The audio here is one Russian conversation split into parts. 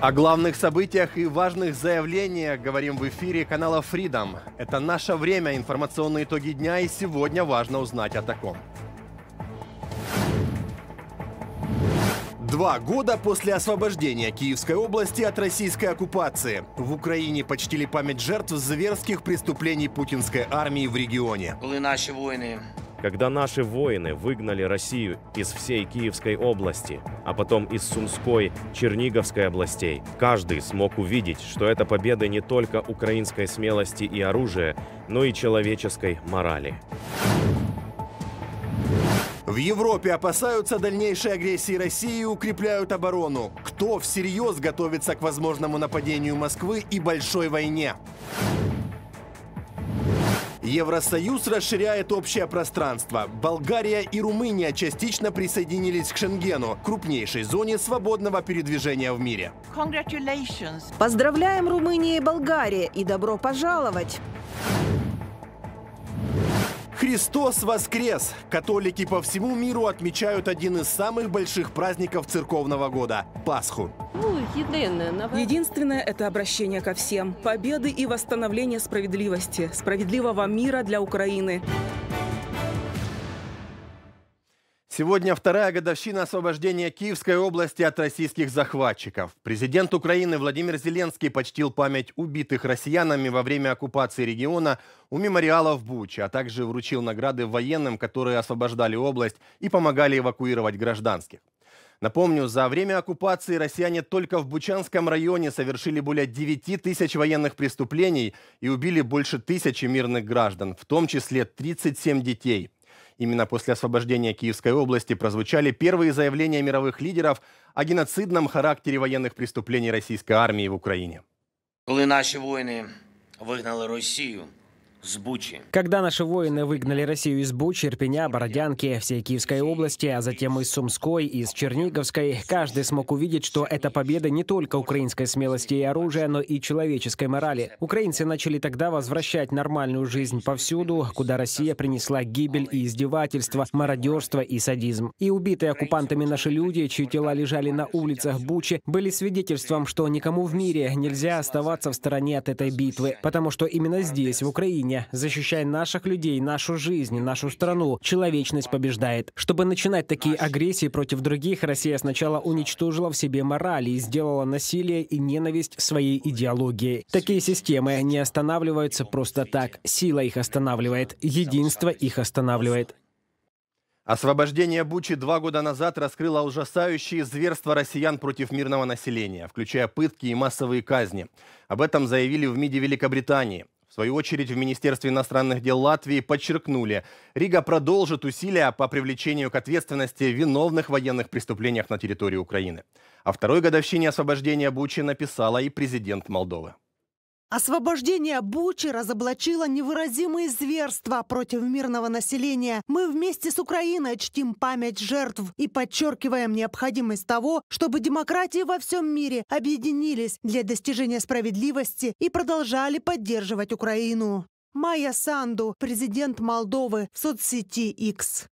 О главных событиях и важных заявлениях говорим в эфире канала Freedom. Это наше время, информационные итоги дня, и сегодня важно узнать о таком. Два года после освобождения Киевской области от российской оккупации. В Украине почтили память жертв зверских преступлений путинской армии в регионе. Были наши воины. Когда наши воины выгнали Россию из всей Киевской области, а потом из Сумской, Черниговской областей, каждый смог увидеть, что это победа не только украинской смелости и оружия, но и человеческой морали. В Европе опасаются дальнейшей агрессии России и укрепляют оборону. Кто всерьез готовится к возможному нападению Москвы и большой войне? Евросоюз расширяет общее пространство. Болгария и Румыния частично присоединились к Шенгену, крупнейшей зоне свободного передвижения в мире. Поздравляем Румынию и Болгарию и добро пожаловать! Христос воскрес! Католики по всему миру отмечают один из самых больших праздников церковного года – Пасху. Ну, Единственное – это обращение ко всем. Победы и восстановление справедливости, справедливого мира для Украины. Сегодня вторая годовщина освобождения Киевской области от российских захватчиков. Президент Украины Владимир Зеленский почтил память убитых россиянами во время оккупации региона у мемориала в Буче, а также вручил награды военным, которые освобождали область и помогали эвакуировать гражданских. Напомню, за время оккупации россияне только в Бучанском районе совершили более 9 тысяч военных преступлений и убили больше тысячи мирных граждан, в том числе 37 детей – Именно после освобождения Киевской области прозвучали первые заявления мировых лидеров о геноцидном характере военных преступлений российской армии в Украине. Когда наши войны выгнали Россию – с Бучи. Когда наши воины выгнали Россию из Бучи, Ирпеня, Бородянки, всей Киевской области, а затем из Сумской, из Черниговской, каждый смог увидеть, что это победа не только украинской смелости и оружия, но и человеческой морали. Украинцы начали тогда возвращать нормальную жизнь повсюду, куда Россия принесла гибель и издевательство, мародерство и садизм. И убитые оккупантами наши люди, чьи тела лежали на улицах Бучи, были свидетельством, что никому в мире нельзя оставаться в стороне от этой битвы, потому что именно здесь, в Украине, сегодня. Защищай наших людей, нашу жизнь, нашу страну. Человечность побеждает. Чтобы начинать такие агрессии против других, Россия сначала уничтожила в себе мораль и сделала насилие и ненависть своей идеологией. Такие системы не останавливаются просто так. Сила их останавливает, единство их останавливает. Освобождение Бучи два года назад раскрыло ужасающие зверства россиян против мирного населения, включая пытки и массовые казни. Об этом заявили в МИДе Великобритании свою очередь, в Министерстве иностранных дел Латвии подчеркнули, Рига продолжит усилия по привлечению к ответственности виновных в военных преступлениях на территории Украины. О второй годовщине освобождения Бучи написала и президент Молдовы. Освобождение Бучи разоблачило невыразимые зверства против мирного населения. Мы вместе с Украиной чтим память жертв и подчеркиваем необходимость того, чтобы демократии во всем мире объединились для достижения справедливости и продолжали поддерживать Украину. Майя Санду, президент Молдовы в соцсети X.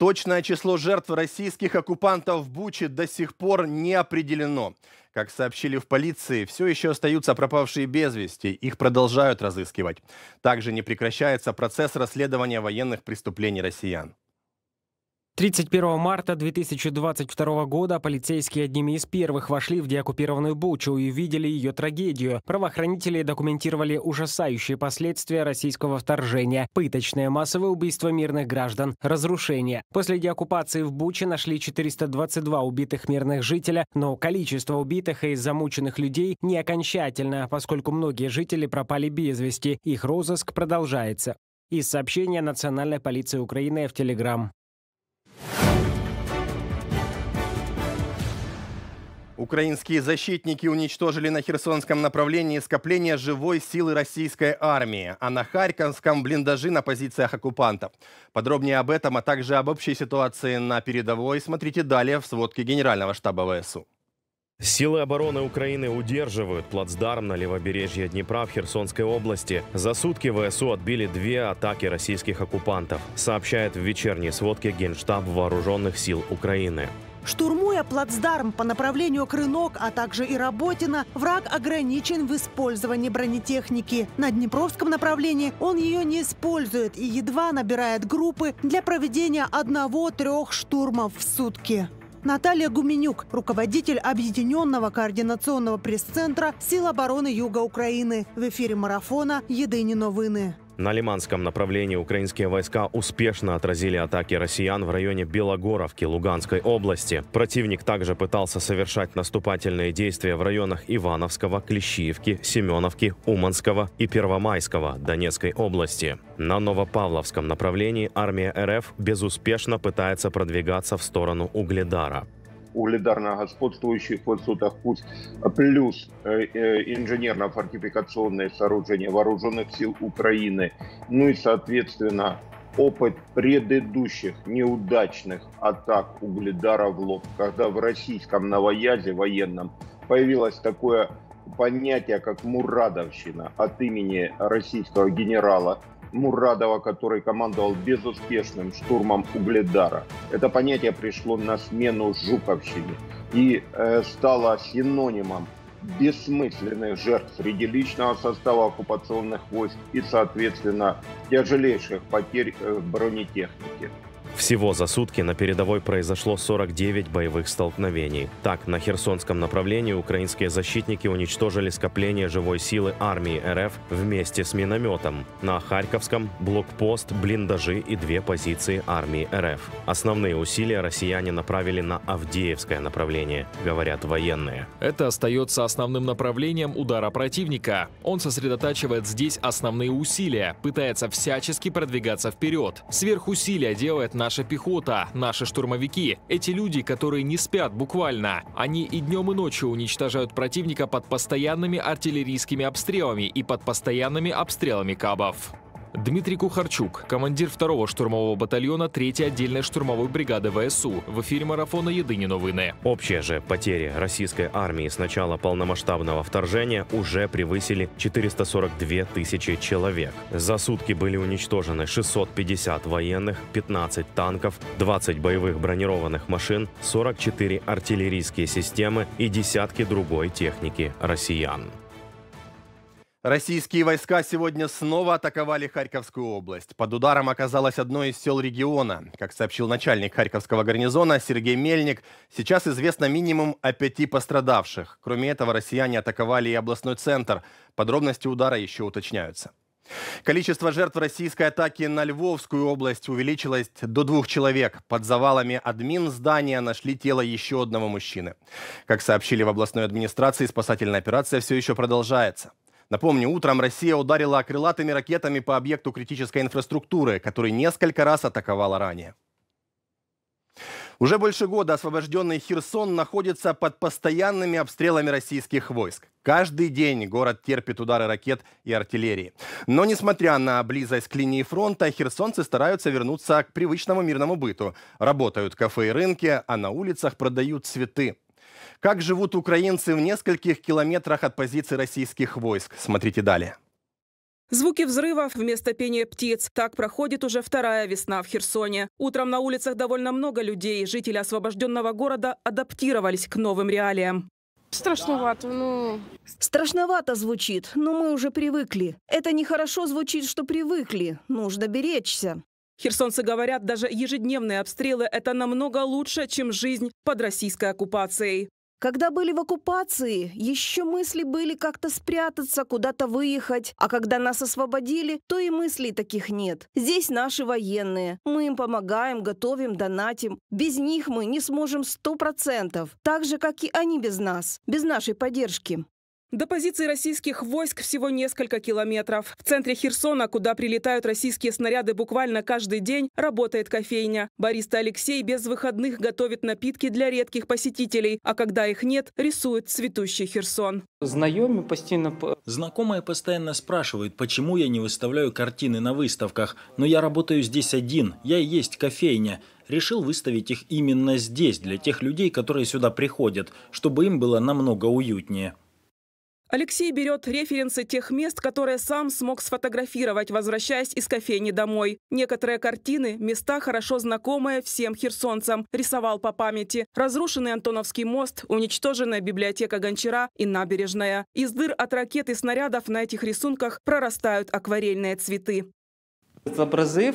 Точное число жертв российских оккупантов в Буче до сих пор не определено. Как сообщили в полиции, все еще остаются пропавшие без вести, их продолжают разыскивать. Также не прекращается процесс расследования военных преступлений россиян. 31 марта 2022 года полицейские одними из первых вошли в деоккупированную Бучу и увидели ее трагедию. Правоохранители документировали ужасающие последствия российского вторжения, пыточное массовое убийство мирных граждан, разрушение. После деоккупации в Буче нашли 422 убитых мирных жителя, но количество убитых и замученных людей не окончательно, поскольку многие жители пропали без вести. Их розыск продолжается. Из сообщения Национальной полиции Украины в Телеграм. Украинские защитники уничтожили на Херсонском направлении скопление живой силы российской армии, а на Харьковском блиндажи на позициях оккупантов. Подробнее об этом, а также об общей ситуации на передовой смотрите далее в сводке Генерального штаба ВСУ. Силы обороны Украины удерживают плацдарм на левобережье Днепра в Херсонской области. За сутки ВСУ отбили две атаки российских оккупантов, сообщает в вечерней сводке Генштаб Вооруженных сил Украины. Штурмуя плацдарм по направлению Крынок, а также и Работина, враг ограничен в использовании бронетехники. На Днепровском направлении он ее не использует и едва набирает группы для проведения одного-трех штурмов в сутки. Наталья Гуменюк, руководитель Объединенного координационного пресс-центра Сил обороны Юга Украины. В эфире марафона «Едині новини». На Лиманском направлении украинские войска успешно отразили атаки россиян в районе Белогоровки Луганской области. Противник также пытался совершать наступательные действия в районах Ивановского, Клещиевки, Семеновки, Уманского и Первомайского Донецкой области. На Новопавловском направлении армия РФ безуспешно пытается продвигаться в сторону Угледара угледарно господствующих высотах, пусть а плюс э, э, инженерно-фортификационные сооружения вооруженных сил Украины, ну и, соответственно, опыт предыдущих неудачных атак угледара в лоб, когда в российском новоязе военном появилось такое понятие, как «мурадовщина» от имени российского генерала – Мурадова, который командовал безуспешным штурмом Угледара. Это понятие пришло на смену Жуковщине и э, стало синонимом бессмысленных жертв среди личного состава оккупационных войск и, соответственно, тяжелейших потерь в э, бронетехнике. Всего за сутки на передовой произошло 49 боевых столкновений. Так, на Херсонском направлении украинские защитники уничтожили скопление живой силы армии РФ вместе с минометом. На Харьковском – блокпост, блиндажи и две позиции армии РФ. Основные усилия россияне направили на Авдеевское направление, говорят военные. Это остается основным направлением удара противника. Он сосредотачивает здесь основные усилия, пытается всячески продвигаться вперед. Сверхусилия делает наш наша пехота, наши штурмовики, эти люди, которые не спят буквально. Они и днем, и ночью уничтожают противника под постоянными артиллерийскими обстрелами и под постоянными обстрелами кабов. Дмитрий Кухарчук, командир 2-го штурмового батальона 3-й отдельной штурмовой бригады ВСУ. В эфире марафона «Едыни новины». Общие же потери российской армии с начала полномасштабного вторжения уже превысили 442 тысячи человек. За сутки были уничтожены 650 военных, 15 танков, 20 боевых бронированных машин, 44 артиллерийские системы и десятки другой техники россиян. Российские войска сегодня снова атаковали Харьковскую область. Под ударом оказалось одно из сел региона. Как сообщил начальник Харьковского гарнизона Сергей Мельник, сейчас известно минимум о пяти пострадавших. Кроме этого, россияне атаковали и областной центр. Подробности удара еще уточняются. Количество жертв российской атаки на Львовскую область увеличилось до двух человек. Под завалами админ здания нашли тело еще одного мужчины. Как сообщили в областной администрации, спасательная операция все еще продолжается. Напомню, утром Россия ударила крылатыми ракетами по объекту критической инфраструктуры, который несколько раз атаковала ранее. Уже больше года освобожденный Херсон находится под постоянными обстрелами российских войск. Каждый день город терпит удары ракет и артиллерии. Но несмотря на близость к линии фронта, херсонцы стараются вернуться к привычному мирному быту. Работают кафе и рынки, а на улицах продают цветы. Как живут украинцы в нескольких километрах от позиций российских войск? Смотрите далее. Звуки взрывов вместо пения птиц. Так проходит уже вторая весна в Херсоне. Утром на улицах довольно много людей. Жители освобожденного города адаптировались к новым реалиям. Страшновато, ну... Страшновато звучит, но мы уже привыкли. Это нехорошо звучит, что привыкли. Нужно беречься. Херсонцы говорят, даже ежедневные обстрелы – это намного лучше, чем жизнь под российской оккупацией. Когда были в оккупации, еще мысли были как-то спрятаться, куда-то выехать, а когда нас освободили, то и мыслей таких нет. Здесь наши военные, мы им помогаем, готовим, донатим. Без них мы не сможем сто процентов, так же, как и они без нас, без нашей поддержки. До позиций российских войск всего несколько километров. В центре Херсона, куда прилетают российские снаряды буквально каждый день, работает кофейня. Борис Алексей без выходных готовит напитки для редких посетителей, а когда их нет, рисует цветущий Херсон. Знакомые постоянно... Знакомые постоянно спрашивают, почему я не выставляю картины на выставках. Но я работаю здесь один, я и есть кофейня решил выставить их именно здесь, для тех людей, которые сюда приходят, чтобы им было намного уютнее. Алексей берет референсы тех мест, которые сам смог сфотографировать, возвращаясь из кофейни домой. Некоторые картины – места, хорошо знакомые всем херсонцам. Рисовал по памяти. Разрушенный Антоновский мост, уничтоженная библиотека Гончара и набережная. Из дыр от ракет и снарядов на этих рисунках прорастают акварельные цветы. Изобразив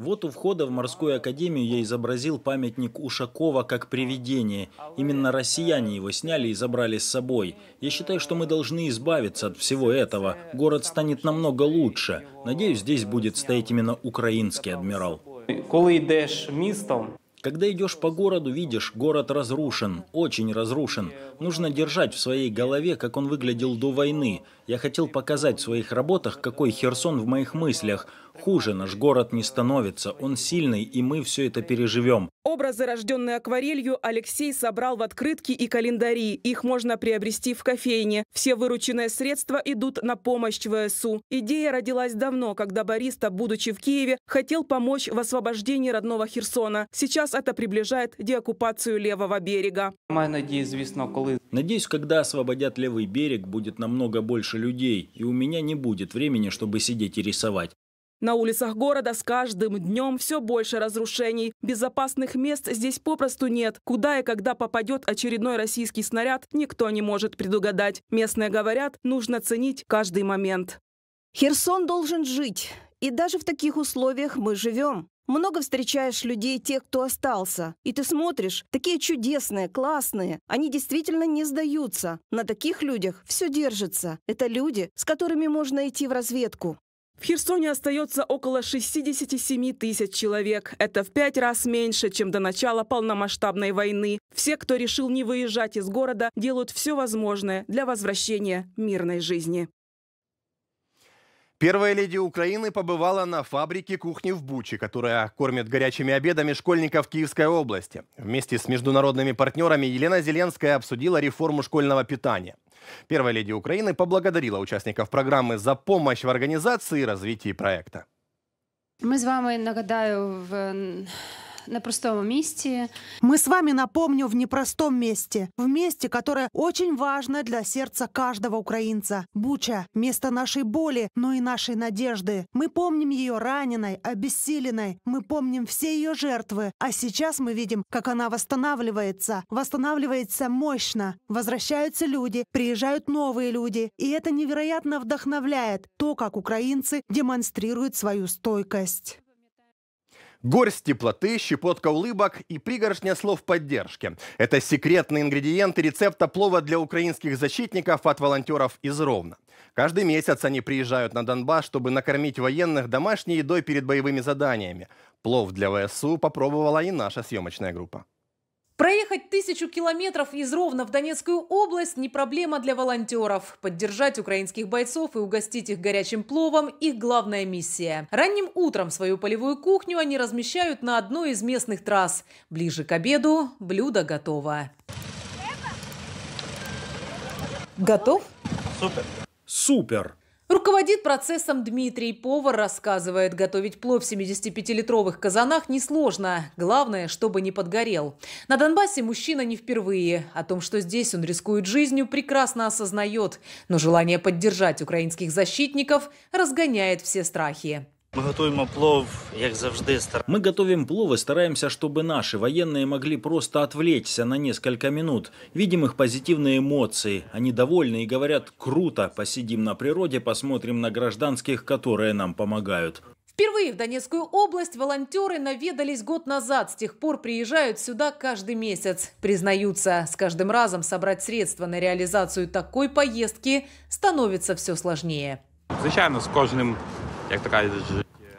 вот у входа в морскую академию я изобразил памятник Ушакова как привидение. Именно россияне его сняли и забрали с собой. Я считаю, что мы должны избавиться от всего этого. Город станет намного лучше. Надеюсь, здесь будет стоять именно украинский адмирал. Коли йдеш містом, когда идешь по городу, видишь, город разрушен, очень разрушен. Нужно держать в своей голове, как он выглядел до войны. Я хотел показать в своих работах, какой Херсон в моих мыслях. Хуже наш город не становится, он сильный, и мы все это переживем. Образы, рожденные акварелью, Алексей собрал в открытки и календари. Их можно приобрести в кофейне. Все вырученные средства идут на помощь ВСУ. Э Идея родилась давно, когда бариста, будучи в Киеве, хотел помочь в освобождении родного Херсона. Сейчас это приближает деоккупацию левого берега. Надеюсь, когда освободят левый берег, будет намного больше людей, и у меня не будет времени, чтобы сидеть и рисовать. На улицах города с каждым днем все больше разрушений. Безопасных мест здесь попросту нет. Куда и когда попадет очередной российский снаряд, никто не может предугадать. Местные говорят, нужно ценить каждый момент. Херсон должен жить. И даже в таких условиях мы живем. Много встречаешь людей тех, кто остался. И ты смотришь, такие чудесные, классные. Они действительно не сдаются. На таких людях все держится. Это люди, с которыми можно идти в разведку. В Херсоне остается около 67 тысяч человек. Это в пять раз меньше, чем до начала полномасштабной войны. Все, кто решил не выезжать из города, делают все возможное для возвращения мирной жизни. Первая леди Украины побывала на фабрике кухни в Буче, которая кормит горячими обедами школьников Киевской области. Вместе с международными партнерами Елена Зеленская обсудила реформу школьного питания. Первая леди Украины поблагодарила участников программы за помощь в организации и развитии проекта. Мы с вами, нагадаю, в на простом месте. Мы с вами, напомню, в непростом месте. В месте, которое очень важно для сердца каждого украинца. Буча – место нашей боли, но и нашей надежды. Мы помним ее раненой, обессиленной. Мы помним все ее жертвы. А сейчас мы видим, как она восстанавливается. Восстанавливается мощно. Возвращаются люди, приезжают новые люди. И это невероятно вдохновляет то, как украинцы демонстрируют свою стойкость. Горсть теплоты, щепотка улыбок и пригоршня слов поддержки. Это секретные ингредиенты рецепта плова для украинских защитников от волонтеров из Ровно. Каждый месяц они приезжают на Донбасс, чтобы накормить военных домашней едой перед боевыми заданиями. Плов для ВСУ попробовала и наша съемочная группа. Проехать тысячу километров из Ровно в Донецкую область не проблема для волонтеров. Поддержать украинских бойцов и угостить их горячим пловом – их главная миссия. Ранним утром свою полевую кухню они размещают на одной из местных трасс. Ближе к обеду блюдо готово. Готов? Супер! Супер! Руководит процессом Дмитрий. Повар рассказывает, готовить плов в 75-литровых казанах несложно. Главное, чтобы не подгорел. На Донбассе мужчина не впервые. О том, что здесь он рискует жизнью, прекрасно осознает. Но желание поддержать украинских защитников разгоняет все страхи. Мы готовим плов, как завжди. Мы готовим плов и стараемся, чтобы наши военные могли просто отвлечься на несколько минут. Видим их позитивные эмоции. Они довольны и говорят «круто, посидим на природе, посмотрим на гражданских, которые нам помогают». Впервые в Донецкую область волонтеры наведались год назад. С тех пор приезжают сюда каждый месяц. Признаются, с каждым разом собрать средства на реализацию такой поездки становится все сложнее. Звичайно, с каждым як така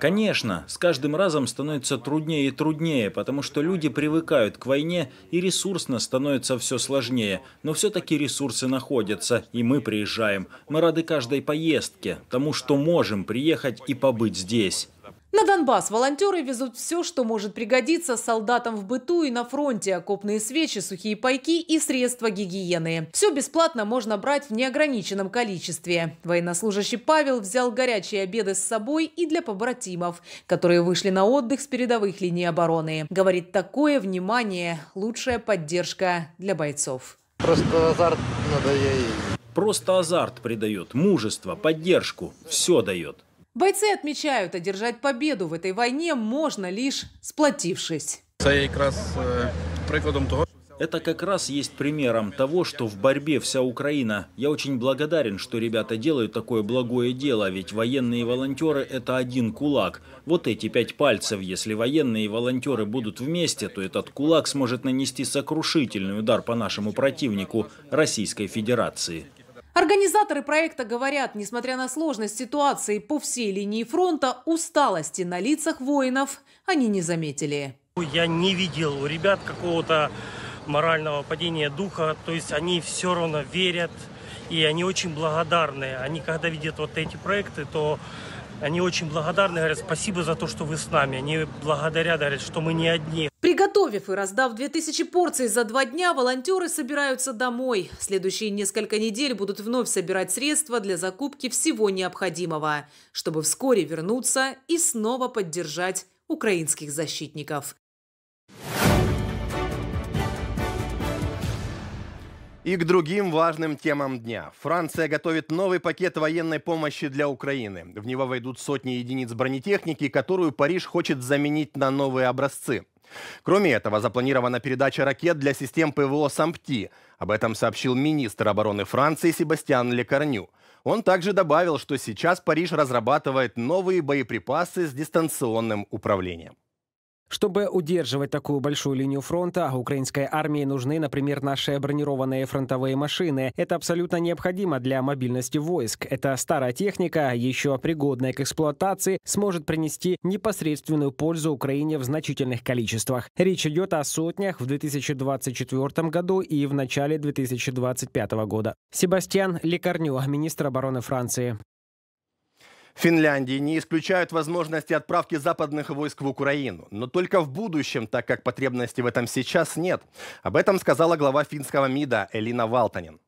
Конечно, с каждым разом становится труднее и труднее, потому что люди привыкают к войне и ресурсно становится все сложнее. Но все-таки ресурсы находятся, и мы приезжаем. Мы рады каждой поездке, тому, что можем приехать и побыть здесь. На Донбасс волонтеры везут все, что может пригодиться солдатам в быту и на фронте. Окопные свечи, сухие пайки и средства гигиены. Все бесплатно можно брать в неограниченном количестве. Военнослужащий Павел взял горячие обеды с собой и для побратимов, которые вышли на отдых с передовых линий обороны. Говорит, такое внимание – лучшая поддержка для бойцов. Просто азарт надо ей. Просто азарт придает, мужество, поддержку, все дает. Бойцы отмечают, одержать победу в этой войне можно лишь сплотившись. Это как раз есть примером того, что в борьбе вся Украина. Я очень благодарен, что ребята делают такое благое дело, ведь военные волонтеры – это один кулак. Вот эти пять пальцев, если военные и волонтеры будут вместе, то этот кулак сможет нанести сокрушительный удар по нашему противнику – Российской Федерации. Организаторы проекта говорят, несмотря на сложность ситуации по всей линии фронта, усталости на лицах воинов они не заметили. Я не видел у ребят какого-то морального падения духа. То есть они все равно верят и они очень благодарны. Они когда видят вот эти проекты, то они очень благодарны, говорят, спасибо за то, что вы с нами. Они благодарят, говорят, что мы не одни. Приготовив и раздав 2000 порций за два дня, волонтеры собираются домой. следующие несколько недель будут вновь собирать средства для закупки всего необходимого, чтобы вскоре вернуться и снова поддержать украинских защитников. И к другим важным темам дня. Франция готовит новый пакет военной помощи для Украины. В него войдут сотни единиц бронетехники, которую Париж хочет заменить на новые образцы. Кроме этого, запланирована передача ракет для систем ПВО «Сампти». Об этом сообщил министр обороны Франции Себастьян Лекарню. Он также добавил, что сейчас Париж разрабатывает новые боеприпасы с дистанционным управлением. Чтобы удерживать такую большую линию фронта, украинской армии нужны, например, наши бронированные фронтовые машины. Это абсолютно необходимо для мобильности войск. Эта старая техника, еще пригодная к эксплуатации, сможет принести непосредственную пользу Украине в значительных количествах. Речь идет о сотнях в 2024 году и в начале 2025 года. Себастьян Лекарню, министр обороны Франции. Финляндии не исключают возможности отправки западных войск в Украину, но только в будущем, так как потребности в этом сейчас нет. Об этом сказала глава финского МИДа Элина Валтанин.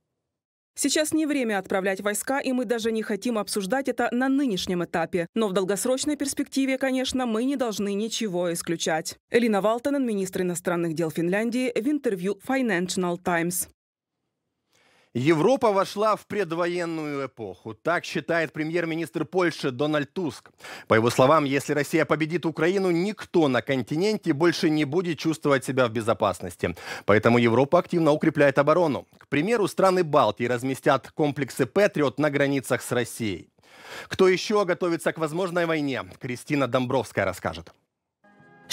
Сейчас не время отправлять войска, и мы даже не хотим обсуждать это на нынешнем этапе. Но в долгосрочной перспективе, конечно, мы не должны ничего исключать. Элина Валтонен, министр иностранных дел Финляндии, в интервью Financial Times. Европа вошла в предвоенную эпоху. Так считает премьер-министр Польши Дональд Туск. По его словам, если Россия победит Украину, никто на континенте больше не будет чувствовать себя в безопасности. Поэтому Европа активно укрепляет оборону. К примеру, страны Балтии разместят комплексы «Патриот» на границах с Россией. Кто еще готовится к возможной войне, Кристина Домбровская расскажет.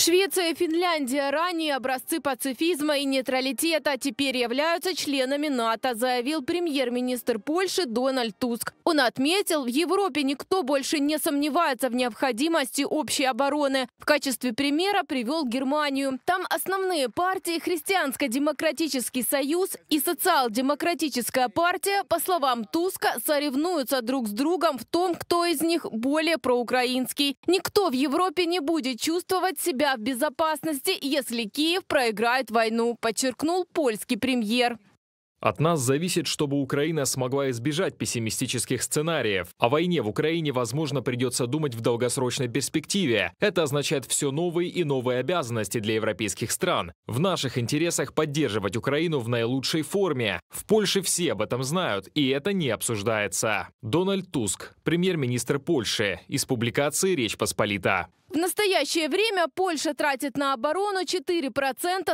Швеция и Финляндия ранее образцы пацифизма и нейтралитета теперь являются членами НАТО, заявил премьер-министр Польши Дональд Туск. Он отметил, в Европе никто больше не сомневается в необходимости общей обороны. В качестве примера привел Германию. Там основные партии Христианско-демократический союз и Социал-демократическая партия, по словам Туска, соревнуются друг с другом в том, кто из них более проукраинский. Никто в Европе не будет чувствовать себя себя в безопасности, если Киев проиграет войну, подчеркнул польский премьер. От нас зависит, чтобы Украина смогла избежать пессимистических сценариев. О войне в Украине, возможно, придется думать в долгосрочной перспективе. Это означает все новые и новые обязанности для европейских стран. В наших интересах поддерживать Украину в наилучшей форме. В Польше все об этом знают, и это не обсуждается. Дональд Туск, премьер-министр Польши, из публикации «Речь Посполита». В настоящее время Польша тратит на оборону 4%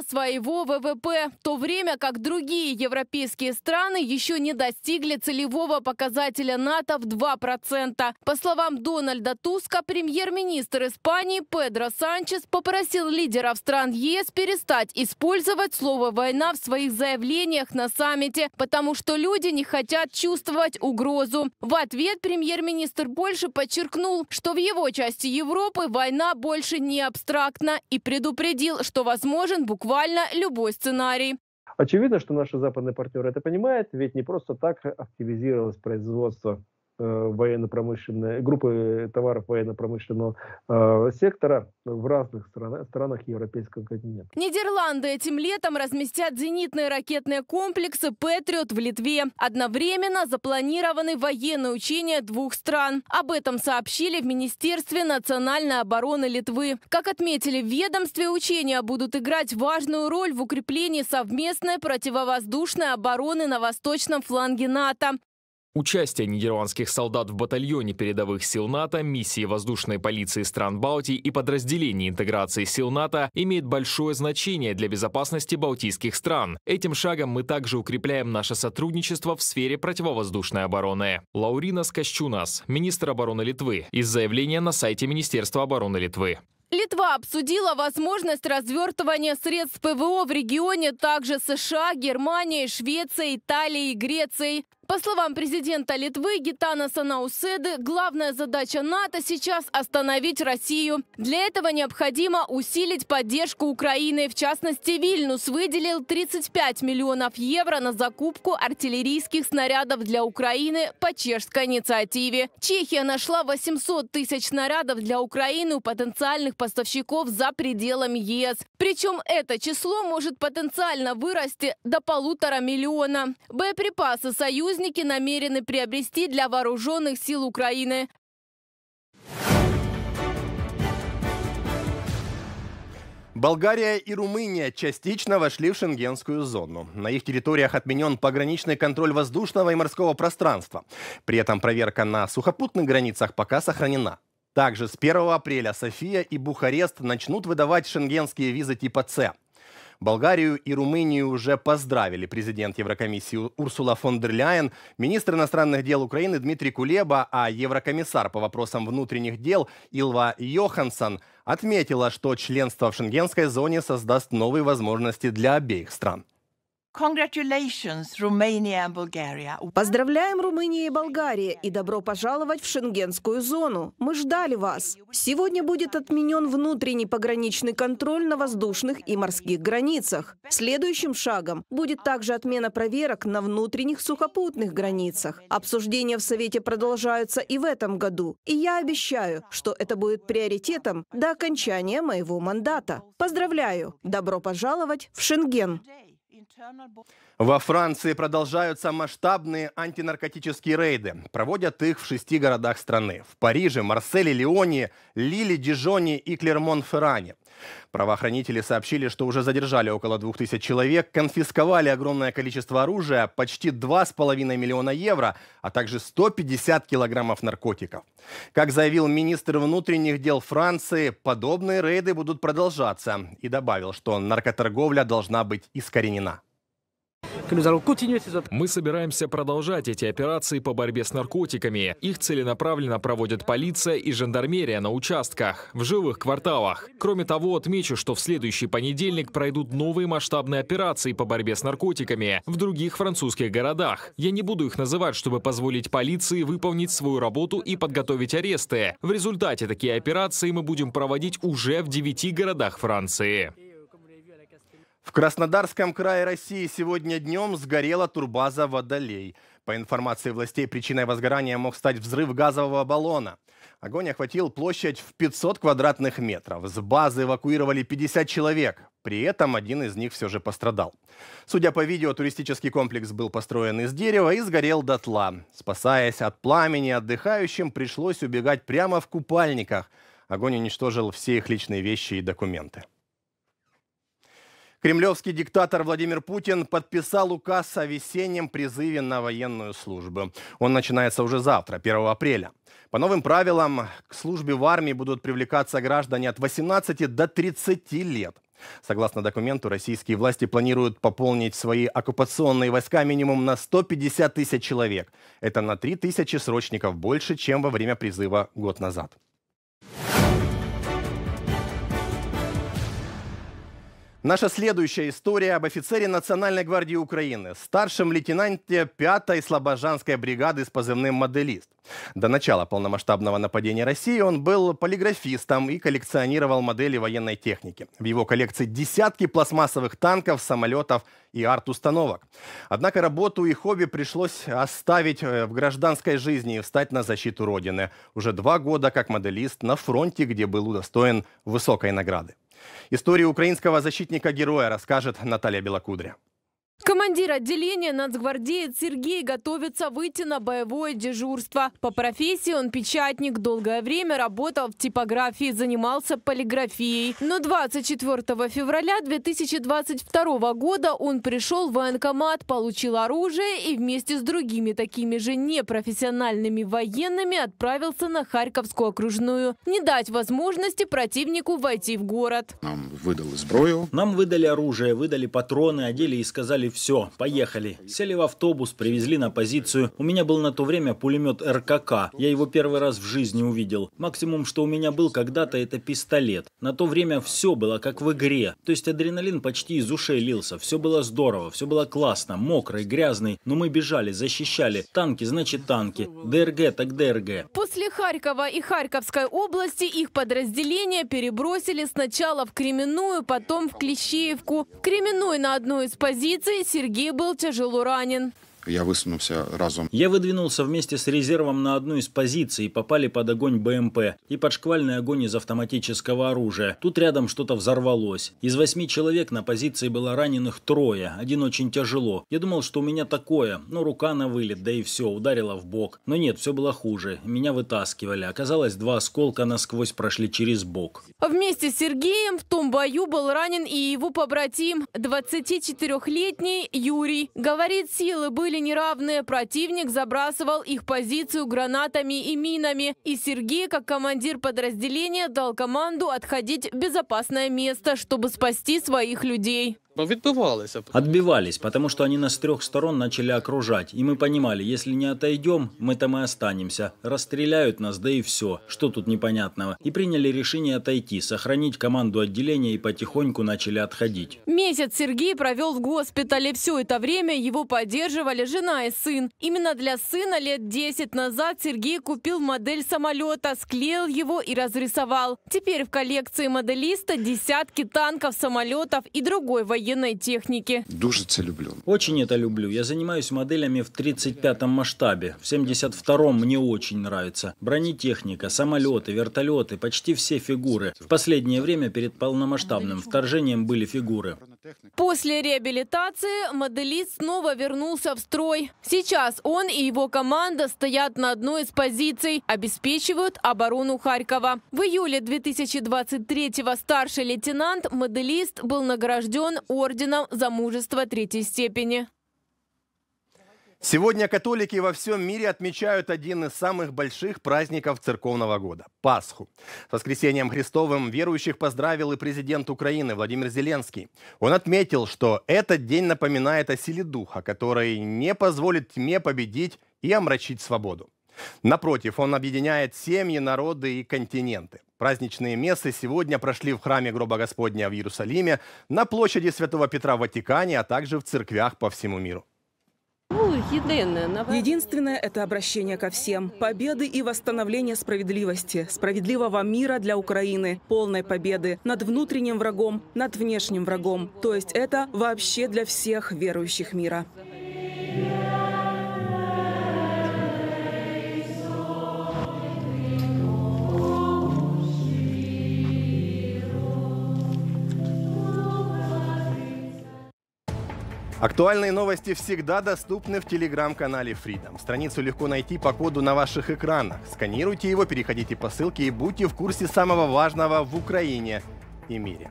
своего ВВП, в то время как другие европейские страны еще не достигли целевого показателя НАТО в 2%. По словам Дональда Туска, премьер-министр Испании Педро Санчес попросил лидеров стран ЕС перестать использовать слово «война» в своих заявлениях на саммите, потому что люди не хотят чувствовать угрозу. В ответ премьер-министр Польши подчеркнул, что в его части Европы война война больше не абстрактна и предупредил, что возможен буквально любой сценарий. Очевидно, что наши западные партнеры это понимают, ведь не просто так активизировалось производство Э, военно промышленные группы товаров военно-промышленного э, сектора в разных странах, странах европейского континента. Нидерланды этим летом разместят зенитные ракетные комплексы «Патриот» в Литве. Одновременно запланированы военные учения двух стран. Об этом сообщили в Министерстве национальной обороны Литвы. Как отметили в ведомстве, учения будут играть важную роль в укреплении совместной противовоздушной обороны на восточном фланге НАТО. Участие нидерландских солдат в батальоне передовых сил НАТО, миссии воздушной полиции стран Балтии и подразделений интеграции сил НАТО имеет большое значение для безопасности балтийских стран. Этим шагом мы также укрепляем наше сотрудничество в сфере противовоздушной обороны. Лаурина Скощунас, министр обороны Литвы, из заявления на сайте Министерства обороны Литвы. Литва обсудила возможность развертывания средств ПВО в регионе также США, Германией, Швецией, Италией и Грецией. По словам президента Литвы Гитанаса Науседы, главная задача НАТО сейчас остановить Россию. Для этого необходимо усилить поддержку Украины. В частности, Вильнюс выделил 35 миллионов евро на закупку артиллерийских снарядов для Украины по чешской инициативе. Чехия нашла 800 тысяч снарядов для Украины у потенциальных поставщиков за пределами ЕС. Причем это число может потенциально вырасти до полутора миллиона. Боеприпасы «Союз» союзники намерены приобрести для вооруженных сил Украины. Болгария и Румыния частично вошли в шенгенскую зону. На их территориях отменен пограничный контроль воздушного и морского пространства. При этом проверка на сухопутных границах пока сохранена. Также с 1 апреля София и Бухарест начнут выдавать шенгенские визы типа «С». Болгарию и Румынию уже поздравили президент Еврокомиссии Урсула фон дер Ляйен, министр иностранных дел Украины Дмитрий Кулеба, а еврокомиссар по вопросам внутренних дел Илва Йоханссон отметила, что членство в шенгенской зоне создаст новые возможности для обеих стран. Поздравляем Румынию и Болгарию и добро пожаловать в шенгенскую зону. Мы ждали вас. Сегодня будет отменен внутренний пограничный контроль на воздушных и морских границах. Следующим шагом будет также отмена проверок на внутренних сухопутных границах. Обсуждения в Совете продолжаются и в этом году. И я обещаю, что это будет приоритетом до окончания моего мандата. Поздравляю! Добро пожаловать в Шенген! Во Франции продолжаются масштабные антинаркотические рейды. Проводят их в шести городах страны. В Париже, Марселе, Лионе, Лиле, Дижоне и Клермон-Ферране. Правоохранители сообщили, что уже задержали около 2000 человек, конфисковали огромное количество оружия, почти 2,5 миллиона евро, а также 150 килограммов наркотиков. Как заявил министр внутренних дел Франции, подобные рейды будут продолжаться и добавил, что наркоторговля должна быть искоренена. Мы собираемся продолжать эти операции по борьбе с наркотиками. Их целенаправленно проводят полиция и жандармерия на участках, в живых кварталах. Кроме того, отмечу, что в следующий понедельник пройдут новые масштабные операции по борьбе с наркотиками в других французских городах. Я не буду их называть, чтобы позволить полиции выполнить свою работу и подготовить аресты. В результате такие операции мы будем проводить уже в девяти городах Франции. В Краснодарском крае России сегодня днем сгорела турбаза «Водолей». По информации властей, причиной возгорания мог стать взрыв газового баллона. Огонь охватил площадь в 500 квадратных метров. С базы эвакуировали 50 человек. При этом один из них все же пострадал. Судя по видео, туристический комплекс был построен из дерева и сгорел дотла. Спасаясь от пламени, отдыхающим пришлось убегать прямо в купальниках. Огонь уничтожил все их личные вещи и документы. Кремлевский диктатор Владимир Путин подписал указ о весеннем призыве на военную службу. Он начинается уже завтра, 1 апреля. По новым правилам, к службе в армии будут привлекаться граждане от 18 до 30 лет. Согласно документу, российские власти планируют пополнить свои оккупационные войска минимум на 150 тысяч человек. Это на 3 тысячи срочников больше, чем во время призыва год назад. Наша следующая история об офицере Национальной гвардии Украины, старшем лейтенанте 5-й слобожанской бригады с позывным «Моделист». До начала полномасштабного нападения России он был полиграфистом и коллекционировал модели военной техники. В его коллекции десятки пластмассовых танков, самолетов и арт-установок. Однако работу и хобби пришлось оставить э, в гражданской жизни и встать на защиту Родины. Уже два года как моделист на фронте, где был удостоен высокой награды. Историю украинского защитника-героя расскажет Наталья Белокудря. Командир отделения нацгвардеец Сергей готовится выйти на боевое дежурство. По профессии он печатник, долгое время работал в типографии, занимался полиграфией. Но 24 февраля 2022 года он пришел в военкомат, получил оружие и вместе с другими такими же непрофессиональными военными отправился на Харьковскую окружную. Не дать возможности противнику войти в город. Нам выдали сброю. Нам выдали оружие, выдали патроны, одели и сказали все, все, поехали. Сели в автобус, привезли на позицию. У меня был на то время пулемет РКК. Я его первый раз в жизни увидел. Максимум, что у меня был когда-то, это пистолет. На то время все было как в игре. То есть адреналин почти из ушей лился. Все было здорово, все было классно, мокрый, грязный. Но мы бежали, защищали. Танки, значит танки. ДРГ, так ДРГ. После Харькова и Харьковской области их подразделения перебросили сначала в Кременную, потом в Клещеевку. В Кременной на одной из позиций Сергей Сергей был тяжело ранен я высунулся разом. Я выдвинулся вместе с резервом на одну из позиций, попали под огонь БМП и под шквальный огонь из автоматического оружия. Тут рядом что-то взорвалось. Из восьми человек на позиции было раненых трое, один очень тяжело. Я думал, что у меня такое, но рука на вылет, да и все, ударила в бок. Но нет, все было хуже, меня вытаскивали. Оказалось, два осколка насквозь прошли через бок. Вместе с Сергеем в том бою был ранен и его побратим, 24-летний Юрий. Говорит, силы были были неравные. Противник забрасывал их позицию гранатами и минами. И Сергей, как командир подразделения, дал команду отходить в безопасное место, чтобы спасти своих людей. Отбивались. потому что они нас с трех сторон начали окружать. И мы понимали, если не отойдем, мы там и останемся. Расстреляют нас, да и все. Что тут непонятного? И приняли решение отойти, сохранить команду отделения и потихоньку начали отходить. Месяц Сергей провел в госпитале. Все это время его поддерживали жена и сын. Именно для сына лет 10 назад Сергей купил модель самолета, склеил его и разрисовал. Теперь в коллекции моделиста десятки танков, самолетов и другой военной военной техники. Дуже це люблю. Очень это люблю. Я занимаюсь моделями в 35-м масштабе. В 72-м мне очень нравится. Бронетехника, самолеты, вертолеты, почти все фигуры. В последнее время перед полномасштабным вторжением были фигуры. После реабилитации моделист снова вернулся в строй. Сейчас он и его команда стоят на одной из позиций, обеспечивают оборону Харькова. В июле 2023-го старший лейтенант, моделист, был награжден орденом за мужество третьей степени. Сегодня католики во всем мире отмечают один из самых больших праздников церковного года – Пасху. С воскресением Христовым верующих поздравил и президент Украины Владимир Зеленский. Он отметил, что этот день напоминает о силе Духа, который не позволит тьме победить и омрачить свободу. Напротив, он объединяет семьи, народы и континенты. Праздничные мессы сегодня прошли в храме Гроба Господня в Иерусалиме, на площади Святого Петра в Ватикане, а также в церквях по всему миру. Единственное – это обращение ко всем. Победы и восстановление справедливости, справедливого мира для Украины, полной победы над внутренним врагом, над внешним врагом. То есть это вообще для всех верующих мира. Актуальные новости всегда доступны в телеграм-канале Freedom. Страницу легко найти по коду на ваших экранах. Сканируйте его, переходите по ссылке и будьте в курсе самого важного в Украине и мире.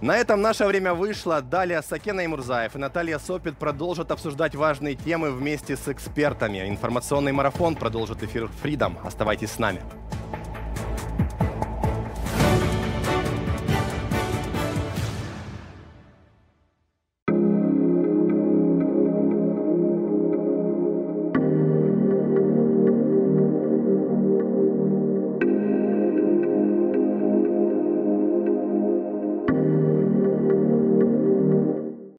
На этом наше время вышло. Далее Сакена Имурзаев и Наталья Сопит продолжат обсуждать важные темы вместе с экспертами. Информационный марафон продолжит эфир Freedom. Оставайтесь с нами.